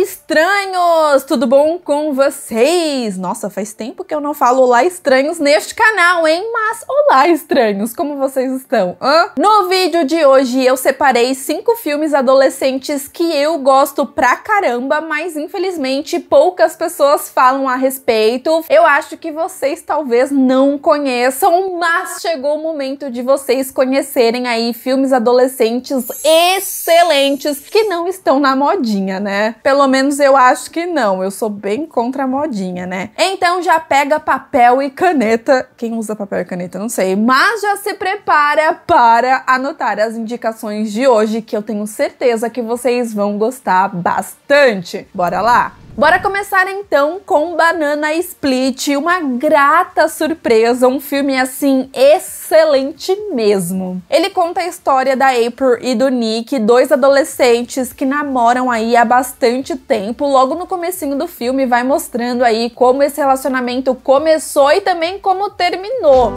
estranhos! Tudo bom com vocês? Nossa, faz tempo que eu não falo Olá Estranhos neste canal, hein? Mas Olá Estranhos, como vocês estão? Hã? No vídeo de hoje eu separei cinco filmes adolescentes que eu gosto pra caramba, mas infelizmente poucas pessoas falam a respeito. Eu acho que vocês talvez não conheçam, mas chegou o momento de vocês conhecerem aí filmes adolescentes excelentes que não estão na modinha, né? Pelo menos eu acho que não. Eu sou bem contra a modinha, né? Então já pega papel e caneta. Quem usa papel e caneta, não sei. Mas já se prepara para anotar as indicações de hoje, que eu tenho certeza que vocês vão gostar bastante. Bora lá? Bora começar então com Banana Split, uma grata surpresa, um filme assim excelente mesmo. Ele conta a história da April e do Nick, dois adolescentes que namoram aí há bastante tempo. Logo no comecinho do filme vai mostrando aí como esse relacionamento começou e também como terminou.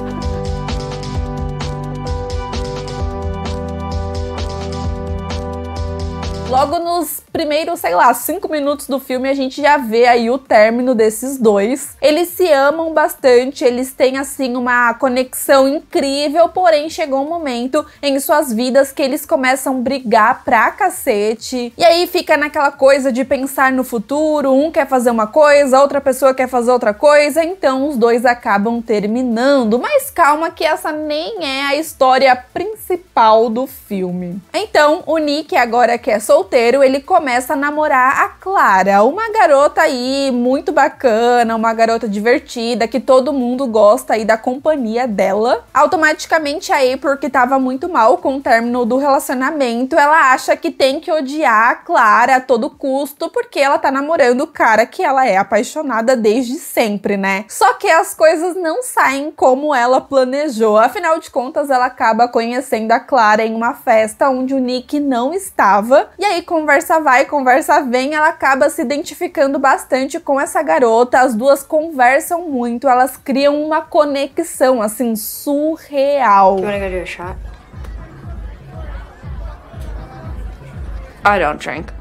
Logo nos primeiros, sei lá, cinco minutos do filme, a gente já vê aí o término desses dois. Eles se amam bastante, eles têm assim uma conexão incrível, porém chegou um momento em suas vidas que eles começam a brigar pra cacete. E aí fica naquela coisa de pensar no futuro, um quer fazer uma coisa, outra pessoa quer fazer outra coisa, então os dois acabam terminando. Mas calma que essa nem é a história principal do filme. Então, o Nick agora quer é sol solteiro, ele começa a namorar a Clara, uma garota aí muito bacana, uma garota divertida, que todo mundo gosta aí da companhia dela. Automaticamente a porque tava muito mal com o término do relacionamento, ela acha que tem que odiar a Clara a todo custo, porque ela tá namorando o cara que ela é apaixonada desde sempre, né? Só que as coisas não saem como ela planejou, afinal de contas ela acaba conhecendo a Clara em uma festa onde o Nick não estava, e aí conversa vai, conversa vem, ela acaba se identificando bastante com essa garota, as duas conversam muito, elas criam uma conexão assim surreal. You wanna drink.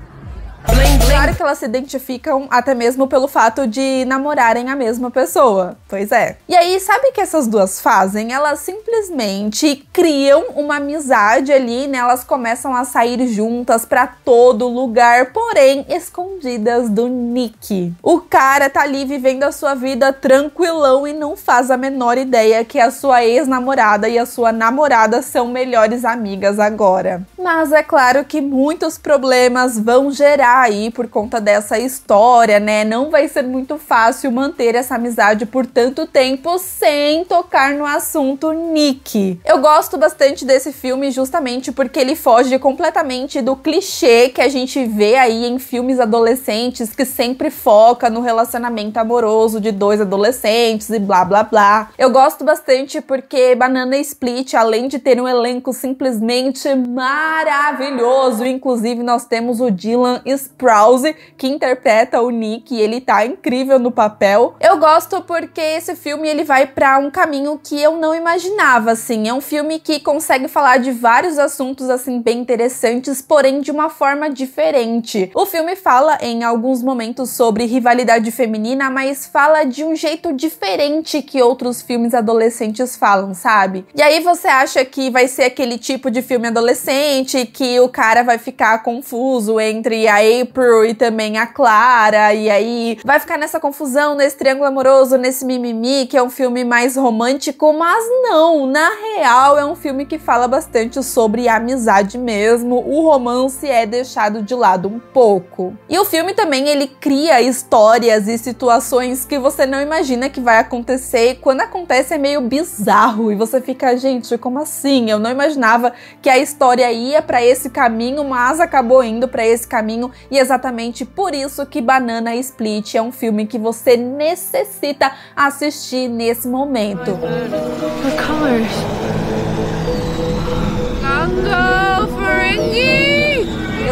É claro que elas se identificam até mesmo pelo fato de namorarem a mesma pessoa. Pois é. E aí, sabe o que essas duas fazem? Elas simplesmente criam uma amizade ali, né? Elas começam a sair juntas para todo lugar, porém escondidas do Nick. O cara tá ali vivendo a sua vida tranquilão e não faz a menor ideia que a sua ex-namorada e a sua namorada são melhores amigas agora. Mas é claro que muitos problemas vão gerar aí por conta dessa história, né? Não vai ser muito fácil manter essa amizade por tanto tempo sem tocar no assunto Nick. Eu gosto bastante desse filme justamente porque ele foge completamente do clichê que a gente vê aí em filmes adolescentes que sempre foca no relacionamento amoroso de dois adolescentes e blá blá blá. Eu gosto bastante porque Banana Split, além de ter um elenco simplesmente maravilhoso, inclusive nós temos o Dylan James Prowse, que interpreta o Nick, e ele tá incrível no papel. Eu gosto porque esse filme ele vai para um caminho que eu não imaginava, assim. É um filme que consegue falar de vários assuntos assim bem interessantes, porém de uma forma diferente. O filme fala em alguns momentos sobre rivalidade feminina, mas fala de um jeito diferente que outros filmes adolescentes falam, sabe? E aí você acha que vai ser aquele tipo de filme adolescente que o cara vai ficar confuso entre a April e também a Clara. E aí vai ficar nessa confusão, nesse triângulo amoroso, nesse mimimi, que é um filme mais romântico, mas não, na real é um filme que fala bastante sobre amizade mesmo. O romance é deixado de lado um pouco. E o filme também ele cria histórias e situações que você não imagina que vai acontecer e quando acontece é meio bizarro e você fica, gente, como assim? Eu não imaginava que a história ia para esse caminho, mas acabou indo para esse caminho e exatamente por isso que Banana Split é um filme que você necessita assistir nesse momento.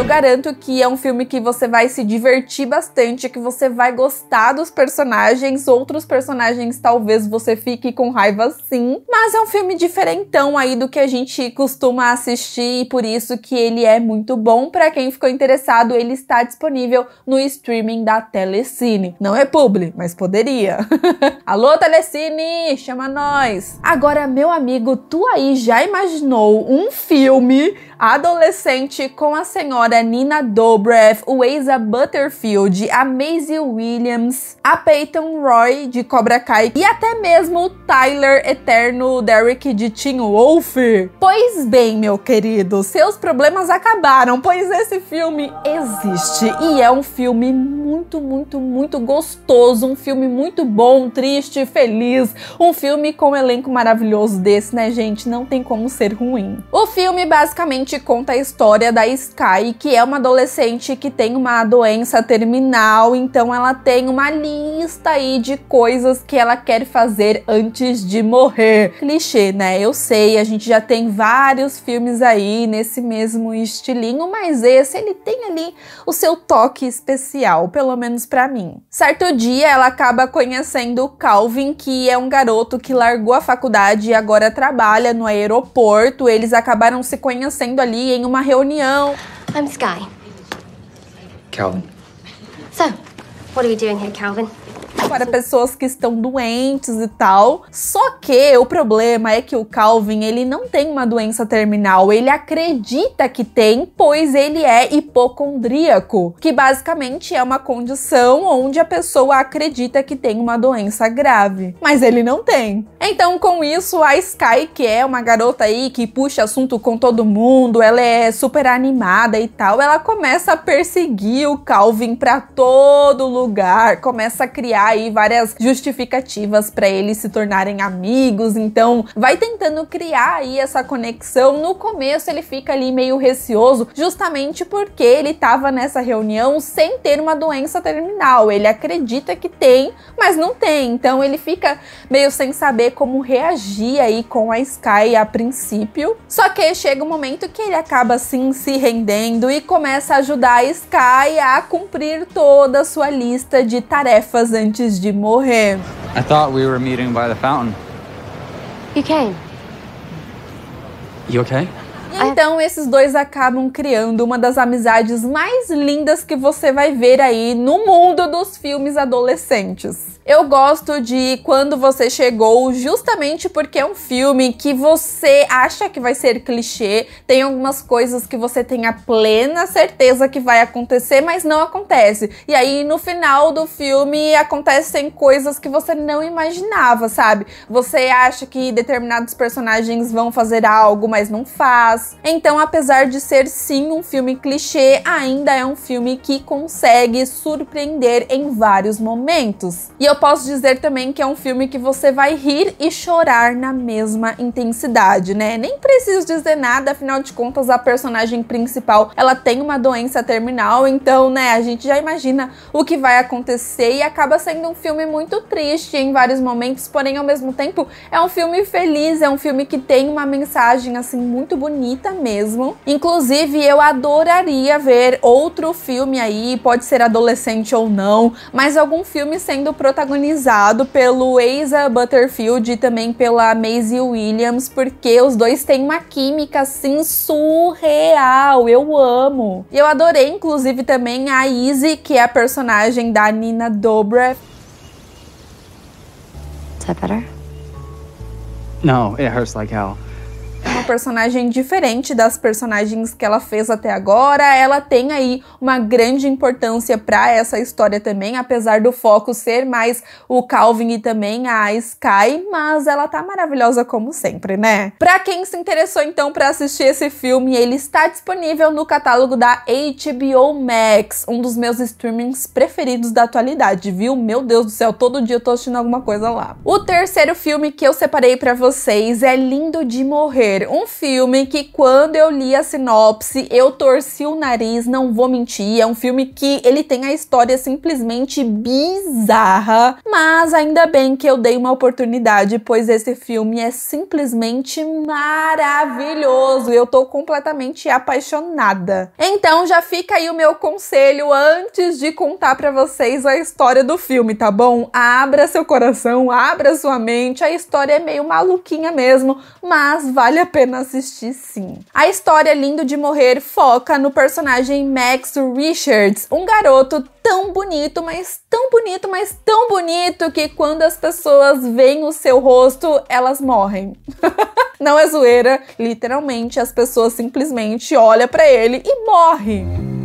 Eu garanto que é um filme que você vai se divertir bastante, que você vai gostar dos personagens. Outros personagens talvez você fique com raiva sim, mas é um filme diferentão aí do que a gente costuma assistir e por isso que ele é muito bom. Para quem ficou interessado, ele está disponível no streaming da Telecine. Não é publi, mas poderia. Alô Telecine, chama nós. Agora, meu amigo, tu aí já imaginou um filme adolescente com a senhora Nora, Nina Dobrev, Asa Butterfield, a Maisie Williams, a Peyton Roy de Cobra Kai e até mesmo o Tyler Eterno Derek de Teen Wolf. Pois bem, meu querido, seus problemas acabaram, pois esse filme existe e é um filme muito, muito, muito gostoso, um filme muito bom, triste, feliz, um filme com um elenco maravilhoso desse, né, gente? Não tem como ser ruim. O filme basicamente conta a história da Sky, que é uma adolescente que tem uma doença terminal, então ela tem uma lista aí de coisas que ela quer fazer antes de morrer. Clichê, né? Eu sei, a gente já tem vários filmes aí nesse mesmo estilinho, mas esse ele tem ali o seu toque especial, pelo menos para mim. Certo dia ela acaba conhecendo o Calvin, que é um garoto que largou a faculdade e agora trabalha no aeroporto. Eles acabaram se conhecendo ali em uma reunião. I'm Sky. Calvin. So, what are we doing here, Calvin? para pessoas que estão doentes e tal. Só que o problema é que o Calvin, ele não tem uma doença terminal, ele acredita que tem, pois ele é hipocondríaco, que basicamente é uma condição onde a pessoa acredita que tem uma doença grave, mas ele não tem. Então, com isso, a Sky, que é uma garota aí que puxa assunto com todo mundo, ela é super animada e tal, ela começa a perseguir o Calvin para todo lugar, começa a criar criar aí várias justificativas para eles se tornarem amigos. Então, vai tentando criar aí essa conexão. No começo, ele fica ali meio receoso, justamente porque ele estava nessa reunião sem ter uma doença terminal. Ele acredita que tem, mas não tem. Então, ele fica meio sem saber como reagir aí com a Sky a princípio. Só que chega um momento que ele acaba assim se rendendo e começa a ajudar a Sky a cumprir toda a sua lista de tarefas antes antes de morrer. I thought we were meeting by the fountain. You came. You okay? Então, esses dois acabam criando uma das amizades mais lindas que você vai ver aí no mundo dos filmes adolescentes. Eu gosto de Quando Você Chegou, justamente porque é um filme que você acha que vai ser clichê, tem algumas coisas que você tem a plena certeza que vai acontecer, mas não acontece. E aí no final do filme acontecem coisas que você não imaginava, sabe? Você acha que determinados personagens vão fazer algo, mas não faz. Então, apesar de ser sim um filme clichê, ainda é um filme que consegue surpreender em vários momentos. E eu posso dizer também que é um filme que você vai rir e chorar na mesma intensidade, né? Nem preciso dizer nada, afinal de contas a personagem principal, ela tem uma doença terminal, então, né, a gente já imagina o que vai acontecer e acaba sendo um filme muito triste em vários momentos, porém ao mesmo tempo é um filme feliz, é um filme que tem uma mensagem assim muito bonita mesmo. Inclusive, eu adoraria ver outro filme aí, pode ser adolescente ou não, mas algum filme sendo protagonista protagonizado pelo Asa Butterfield e também pela Maisie Williams, porque os dois têm uma química assim surreal. Eu amo. E eu adorei, inclusive, também a Izzy, que é a personagem da Nina Dobrev. Is that better? No, it hurts like hell uma personagem diferente das personagens que ela fez até agora. Ela tem aí uma grande importância para essa história também, apesar do foco ser mais o Calvin e também a Sky, mas ela tá maravilhosa como sempre, né? Para quem se interessou então para assistir esse filme, ele está disponível no catálogo da HBO Max, um dos meus streamings preferidos da atualidade, viu? Meu Deus do céu, todo dia eu tô assistindo alguma coisa lá. O terceiro filme que eu separei para vocês é Lindo de Morrer ser um filme que, quando eu li a sinopse, eu torci o nariz, não vou mentir. É um filme que ele tem a história simplesmente bizarra, mas ainda bem que eu dei uma oportunidade, pois esse filme é simplesmente maravilhoso. Eu tô completamente apaixonada. Então já fica aí o meu conselho antes de contar para vocês a história do filme, tá bom? Abra seu coração, abra sua mente. A história é meio maluquinha mesmo, mas vale a pena assistir sim. A história Lindo de Morrer foca no personagem Max Richards, um garoto tão bonito, mas tão bonito, mas tão bonito que quando as pessoas veem o seu rosto, elas morrem. Não é zoeira, literalmente as pessoas simplesmente olham para ele e morrem.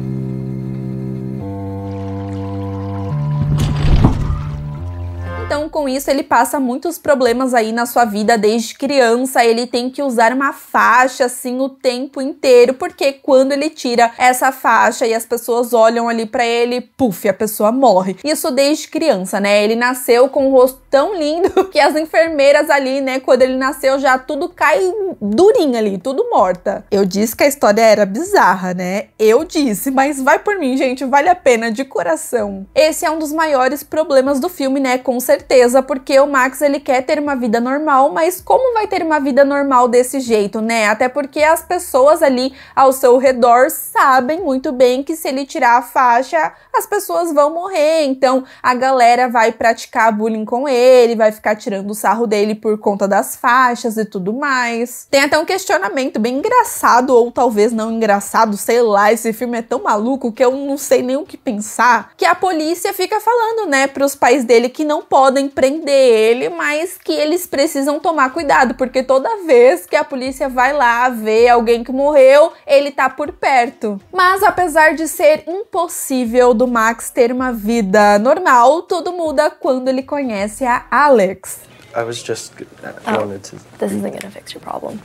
Então, com isso, ele passa muitos problemas aí na sua vida desde criança. Ele tem que usar uma faixa assim o tempo inteiro, porque quando ele tira essa faixa e as pessoas olham ali para ele, puf, a pessoa morre. Isso desde criança, né? Ele nasceu com um rosto tão lindo que as enfermeiras ali, né, quando ele nasceu, já tudo cai durinha ali, tudo morta. Eu disse que a história era bizarra, né? Eu disse, mas vai por mim, gente, vale a pena de coração. Esse é um dos maiores problemas do filme, né? Com certeza certeza, porque o Max ele quer ter uma vida normal, mas como vai ter uma vida normal desse jeito, né? Até porque as pessoas ali ao seu redor sabem muito bem que se ele tirar a faixa, as pessoas vão morrer. Então a galera vai praticar bullying com ele, vai ficar tirando o sarro dele por conta das faixas e tudo mais. Tem até um questionamento bem engraçado, ou talvez não engraçado, sei lá, esse filme é tão maluco que eu não sei nem o que pensar. Que a polícia fica falando, né, pros pais dele que não podem podem prender ele, mas que eles precisam tomar cuidado, porque toda vez que a polícia vai lá ver alguém que morreu, ele tá por perto. Mas apesar de ser impossível do Max ter uma vida normal, tudo muda quando ele conhece a Alex. I was just I ah, wanted to. This isn't gonna fix your problem.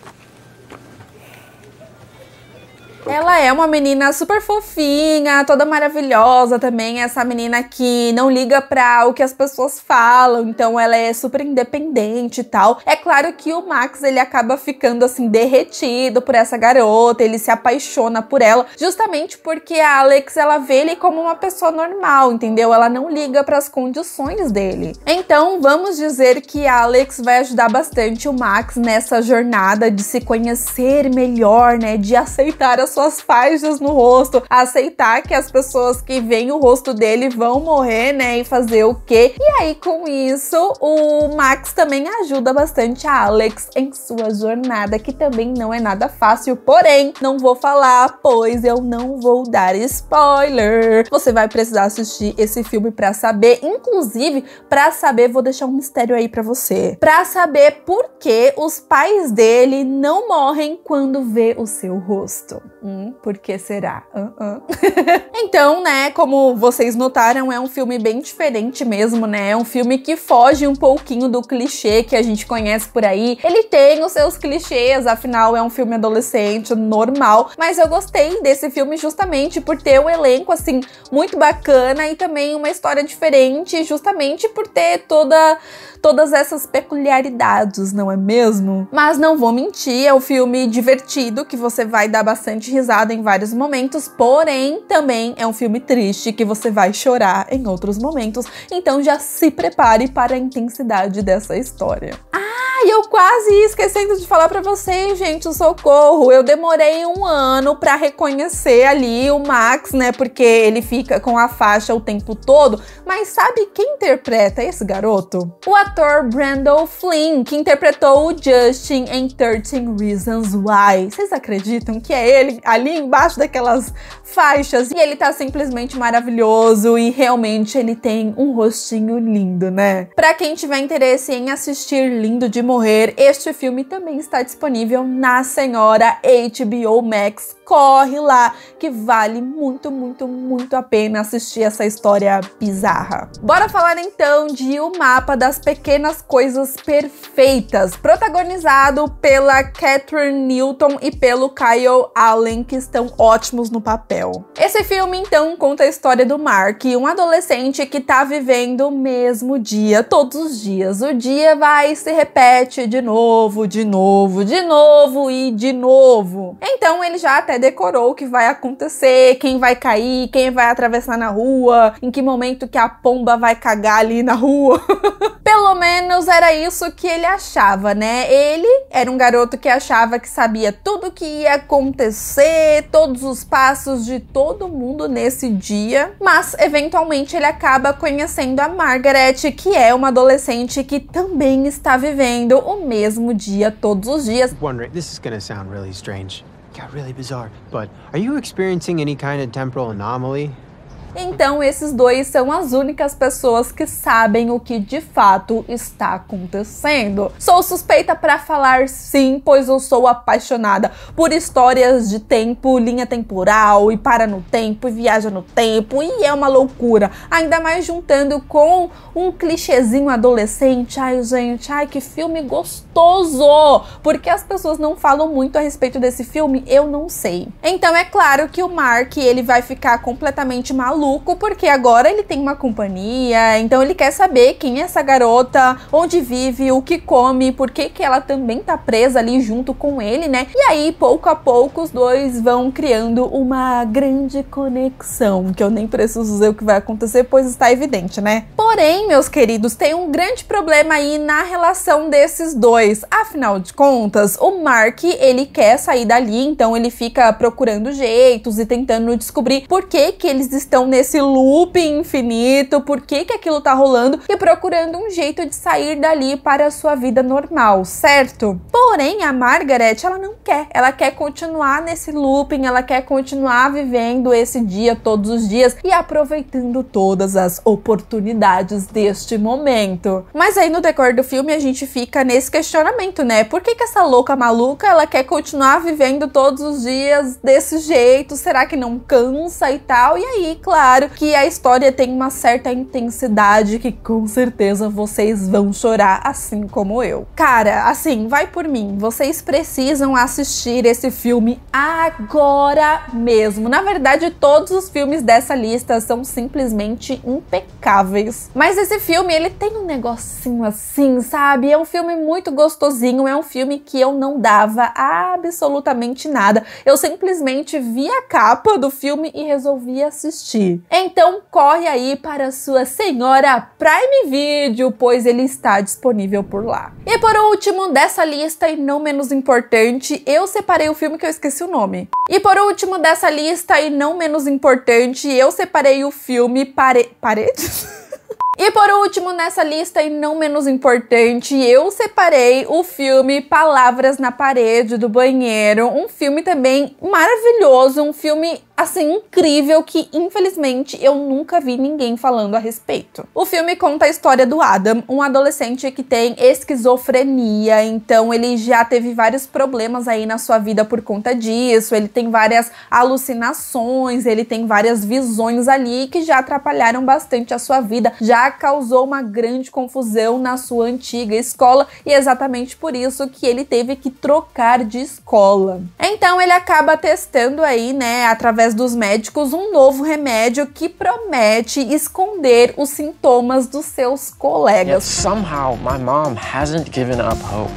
Ela é uma menina super fofinha, toda maravilhosa também. Essa menina que não liga pra o que as pessoas falam, então ela é super independente e tal. É claro que o Max ele acaba ficando assim derretido por essa garota, ele se apaixona por ela, justamente porque a Alex ela vê ele como uma pessoa normal, entendeu? Ela não liga para as condições dele. Então vamos dizer que a Alex vai ajudar bastante o Max nessa jornada de se conhecer melhor, né? De aceitar as suas faixas no rosto, aceitar que as pessoas que veem o rosto dele vão morrer, né? E fazer o quê? E aí, com isso, o Max também ajuda bastante a Alex em sua jornada, que também não é nada fácil, porém, não vou falar, pois eu não vou dar spoiler. Você vai precisar assistir esse filme para saber, inclusive, para saber, vou deixar um mistério aí para você. Para saber por que os pais dele não morrem quando vê o seu rosto. Hum, por que será? Uh -uh. então, né, como vocês notaram, é um filme bem diferente mesmo, né? É um filme que foge um pouquinho do clichê que a gente conhece por aí. Ele tem os seus clichês, afinal é um filme adolescente, normal, mas eu gostei desse filme justamente por ter um elenco assim muito bacana e também uma história diferente, justamente por ter toda todas essas peculiaridades, não é mesmo? Mas não vou mentir, é um filme divertido que você vai dar bastante risada em vários momentos, porém também é um filme triste que você vai chorar em outros momentos. Então já se prepare para a intensidade dessa história. Ah! Ah, e eu quase ia esquecendo de falar para vocês, gente, o socorro. Eu demorei um ano para reconhecer ali o Max, né? Porque ele fica com a faixa o tempo todo. Mas sabe quem interpreta esse garoto? O ator Brandon Flynn, que interpretou o Justin em 13 Reasons Why. Vocês acreditam que é ele ali embaixo daquelas faixas? E ele tá simplesmente maravilhoso e realmente ele tem um rostinho lindo, né? Pra quem tiver interesse em assistir Lindo de Morrer, este filme também está disponível na senhora HBO Max. Corre lá, que vale muito, muito, muito a pena assistir essa história bizarra. Bora falar então de O Mapa das Pequenas Coisas Perfeitas, protagonizado pela Catherine Newton e pelo Kyle Allen, que estão ótimos no papel. Esse filme então conta a história do Mark, um adolescente que tá vivendo o mesmo dia todos os dias. O dia vai se repete repete de novo, de novo, de novo e de novo. Então ele já até decorou o que vai acontecer, quem vai cair, quem vai atravessar na rua, em que momento que a pomba vai cagar ali na rua. Pelo menos era isso que ele achava, né? Ele era um garoto que achava que sabia tudo o que ia acontecer, todos os passos de todo mundo nesse dia, mas eventualmente ele acaba conhecendo a Margaret, que é uma adolescente que também está vivendo comendo o mesmo dia todos os dias. Wondering, this is gonna sound really strange. Got really bizarre. But are you experiencing any kind of temporal anomaly? Então, esses dois são as únicas pessoas que sabem o que de fato está acontecendo. Sou suspeita para falar sim, pois eu sou apaixonada por histórias de tempo, linha temporal e para no tempo e viaja no tempo e é uma loucura. Ainda mais juntando com um clichêzinho adolescente. Ai, gente, ai que filme gostoso! Porque as pessoas não falam muito a respeito desse filme, eu não sei. Então é claro que o Mark, ele vai ficar completamente maluco maluco porque agora ele tem uma companhia, então ele quer saber quem é essa garota, onde vive, o que come, por que, que ela também tá presa ali junto com ele, né? E aí, pouco a pouco, os dois vão criando uma grande conexão, que eu nem preciso dizer o que vai acontecer, pois está evidente, né? Porém, meus queridos, tem um grande problema aí na relação desses dois. Afinal de contas, o Mark, ele quer sair dali, então ele fica procurando jeitos e tentando descobrir por que que eles estão nesse loop infinito, por que que aquilo tá rolando e procurando um jeito de sair dali para a sua vida normal, certo? Porém, a Margaret, ela não quer. Ela quer continuar nesse looping, ela quer continuar vivendo esse dia todos os dias e aproveitando todas as oportunidades deste momento. Mas aí no decorrer do filme a gente fica nesse questionamento, né? Por que que essa louca maluca, ela quer continuar vivendo todos os dias desse jeito? Será que não cansa e tal? E aí, claro, claro que a história tem uma certa intensidade que com certeza vocês vão chorar, assim como eu. Cara, assim, vai por mim. Vocês precisam assistir esse filme agora mesmo. Na verdade, todos os filmes dessa lista são simplesmente impecáveis. Mas esse filme, ele tem um negocinho assim, sabe? É um filme muito gostosinho, é um filme que eu não dava absolutamente nada. Eu simplesmente vi a capa do filme e resolvi assistir. Então corre aí para sua senhora Prime Video, pois ele está disponível por lá. E por último dessa lista e não menos importante, eu separei o filme que eu esqueci o nome. E por último dessa lista e não menos importante, eu separei o filme Pare... Paredes? E por último, nessa lista e não menos importante, eu separei o filme Palavras na Parede do Banheiro, um filme também maravilhoso, um filme assim incrível que infelizmente eu nunca vi ninguém falando a respeito. O filme conta a história do Adam, um adolescente que tem esquizofrenia, então ele já teve vários problemas aí na sua vida por conta disso, ele tem várias alucinações, ele tem várias visões ali que já atrapalharam bastante a sua vida, já causou uma grande confusão na sua antiga escola e é exatamente por isso que ele teve que trocar de escola. Então ele acaba testando aí, né, através dos médicos, um novo remédio que promete esconder os sintomas dos seus colegas. Yet somehow my mom hasn't given up hope.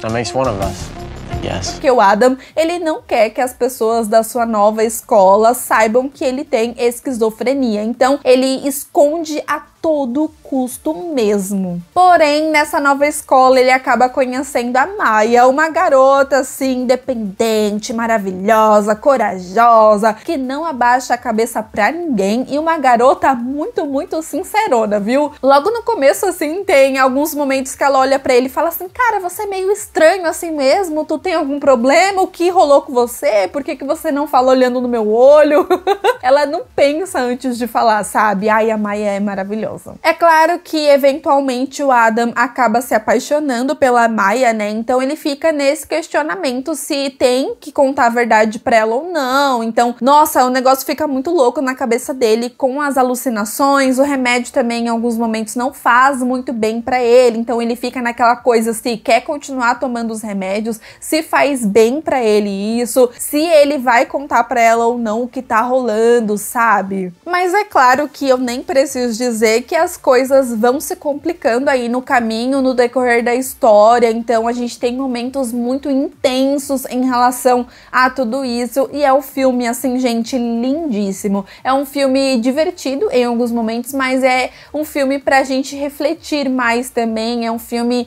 That makes one of us. Yes. Porque o Adam, ele não quer que as pessoas da sua nova escola saibam que ele tem esquizofrenia. Então, ele esconde a todo custo mesmo. Porém, nessa nova escola, ele acaba conhecendo a Maia, uma garota assim, independente, maravilhosa, corajosa, que não abaixa a cabeça pra ninguém e uma garota muito, muito sincerona, viu? Logo no começo, assim, tem alguns momentos que ela olha para ele e fala assim: Cara, você é meio estranho assim mesmo, tu tem algum problema? O que rolou com você? Por que, que você não fala olhando no meu olho? ela não pensa antes de falar, sabe? Ai, a Maia é maravilhosa maravilhoso. É claro que eventualmente o Adam acaba se apaixonando pela Maia, né? Então ele fica nesse questionamento se tem que contar a verdade pra ela ou não. Então, nossa, o negócio fica muito louco na cabeça dele com as alucinações. O remédio também em alguns momentos não faz muito bem para ele. Então ele fica naquela coisa se quer continuar tomando os remédios, se faz bem para ele isso, se ele vai contar para ela ou não o que tá rolando, sabe? Mas é claro que eu nem preciso dizer que as coisas vão se complicando aí no caminho, no decorrer da história. Então a gente tem momentos muito intensos em relação a tudo isso. E é um filme, assim, gente, lindíssimo. É um filme divertido em alguns momentos, mas é um filme pra gente refletir mais também. É um filme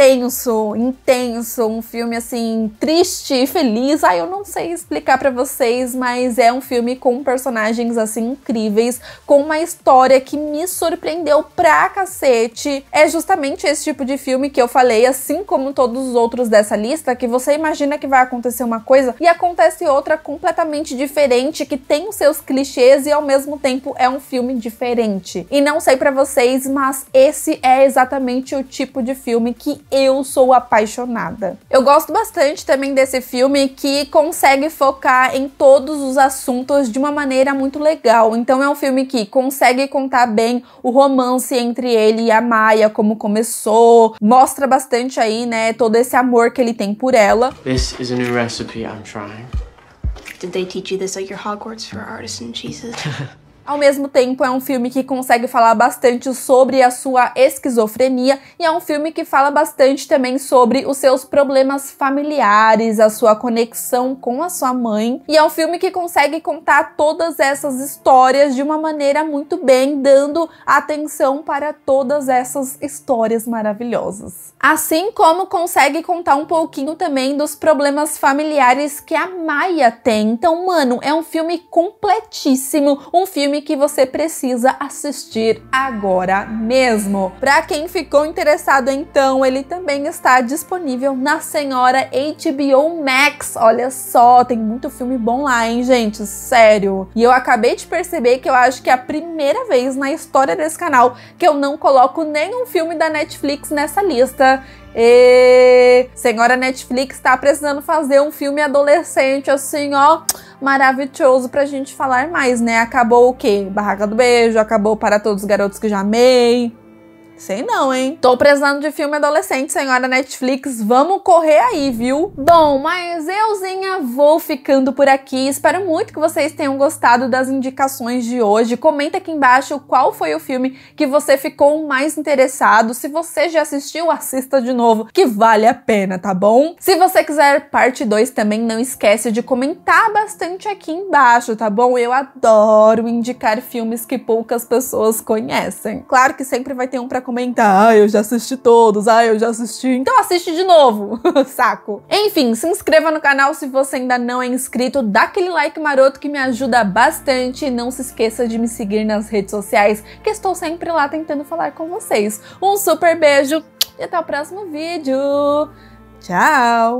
tenso, intenso, um filme assim triste e feliz. Ah, eu não sei explicar para vocês, mas é um filme com personagens assim incríveis, com uma história que me surpreendeu pra cacete. É justamente esse tipo de filme que eu falei, assim como todos os outros dessa lista, que você imagina que vai acontecer uma coisa e acontece outra completamente diferente, que tem os seus clichês e ao mesmo tempo é um filme diferente. E não sei para vocês, mas esse é exatamente o tipo de filme que eu sou apaixonada. Eu gosto bastante também desse filme que consegue focar em todos os assuntos de uma maneira muito legal. Então é um filme que consegue contar bem o romance entre ele e a Maia, como começou, mostra bastante aí, né, todo esse amor que ele tem por ela. This is a new recipe I'm trying. Did they teach you this at your Hogwarts for artisan cheeses? Ao mesmo tempo, é um filme que consegue falar bastante sobre a sua esquizofrenia e é um filme que fala bastante também sobre os seus problemas familiares, a sua conexão com a sua mãe. E é um filme que consegue contar todas essas histórias de uma maneira muito bem, dando atenção para todas essas histórias maravilhosas. Assim como consegue contar um pouquinho também dos problemas familiares que a Maia tem. Então, mano, é um filme completíssimo, um filme que você precisa assistir agora mesmo. Para quem ficou interessado, então, ele também está disponível na senhora HBO Max. Olha só, tem muito filme bom lá, hein, gente? Sério. E eu acabei de perceber que eu acho que é a primeira vez na história desse canal que eu não coloco nenhum filme da Netflix nessa lista. E... Senhora Netflix tá precisando fazer um filme adolescente assim, ó maravilhoso pra gente falar mais, né? Acabou o quê? Barraca do Beijo, acabou Para Todos os Garotos que Já Amei, Sei não, hein? Tô precisando de filme adolescente, senhora Netflix. Vamos correr aí, viu? Bom, mas euzinha vou ficando por aqui. Espero muito que vocês tenham gostado das indicações de hoje. Comenta aqui embaixo qual foi o filme que você ficou mais interessado. Se você já assistiu, assista de novo, que vale a pena, tá bom? Se você quiser parte 2 também, não esquece de comentar bastante aqui embaixo, tá bom? Eu adoro indicar filmes que poucas pessoas conhecem. Claro que sempre vai ter um pra comentar, ah, eu já assisti todos, ah, eu já assisti. Então assiste de novo, saco. Enfim, se inscreva no canal se você ainda não é inscrito, dá aquele like maroto que me ajuda bastante e não se esqueça de me seguir nas redes sociais, que estou sempre lá tentando falar com vocês. Um super beijo e até o próximo vídeo. Tchau!